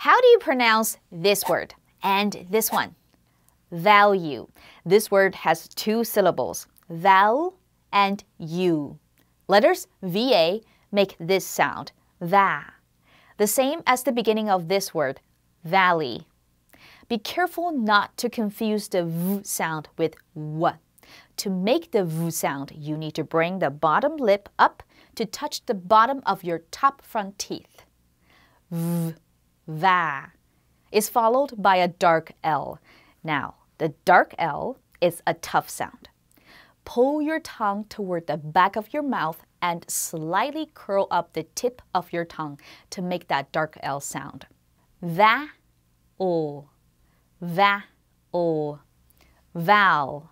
How do you pronounce this word and this one? Value. This word has two syllables, val and u. Letters VA make this sound, va. The same as the beginning of this word, valley. Be careful not to confuse the v sound with w. To make the v sound, you need to bring the bottom lip up to touch the bottom of your top front teeth. V va, is followed by a dark L. Now, the dark L is a tough sound. Pull your tongue toward the back of your mouth and slightly curl up the tip of your tongue to make that dark L sound. Va, o, va, o, vowel,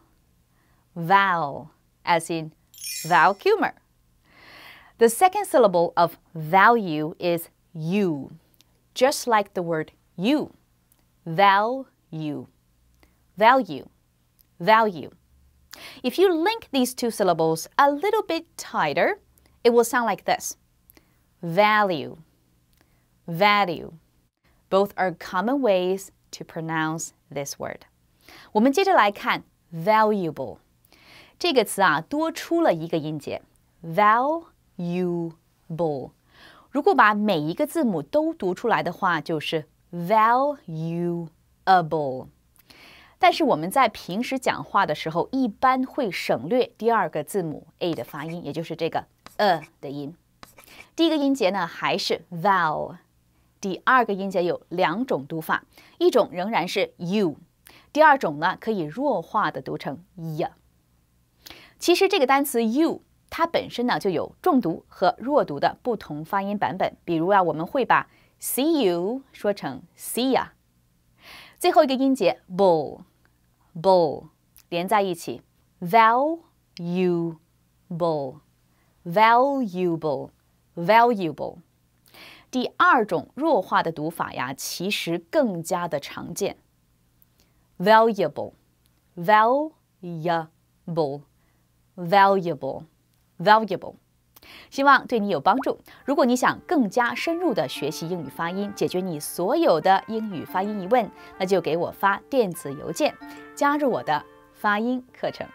vowel, as in vowel humor. The second syllable of value is you just like the word you. Value. Value. Value. If you link these two syllables a little bit tighter, it will sound like this. Value. Value. Both are common ways to pronounce this word. 我们接着来看 valuable 这个词啊，多出了一个音节，valuable。如果把每一个字母都读出来的话，就是 valuable。但是我们在平时讲话的时候，一般会省略第二个字母 a 的发音，也就是这个 a 的音。第一个音节呢还是 val，第二个音节有两种读法，一种仍然是 you，第二种呢可以弱化的读成 ya。其实这个单词 you。它本身呢就有重读和弱读的不同发音版本。比如啊，我们会把 “see you” 说成 “see ya”。最后一个音节 “ball”，“ball” 连在一起，“valuable”，“valuable”，“valuable”。第二种弱化的读法呀，其实更加的常见，“valuable”，“valuable”，“valuable”。Valuable，希望对你有帮助。如果你想更加深入的学习英语发音，解决你所有的英语发音疑问，那就给我发电子邮件，加入我的发音课程。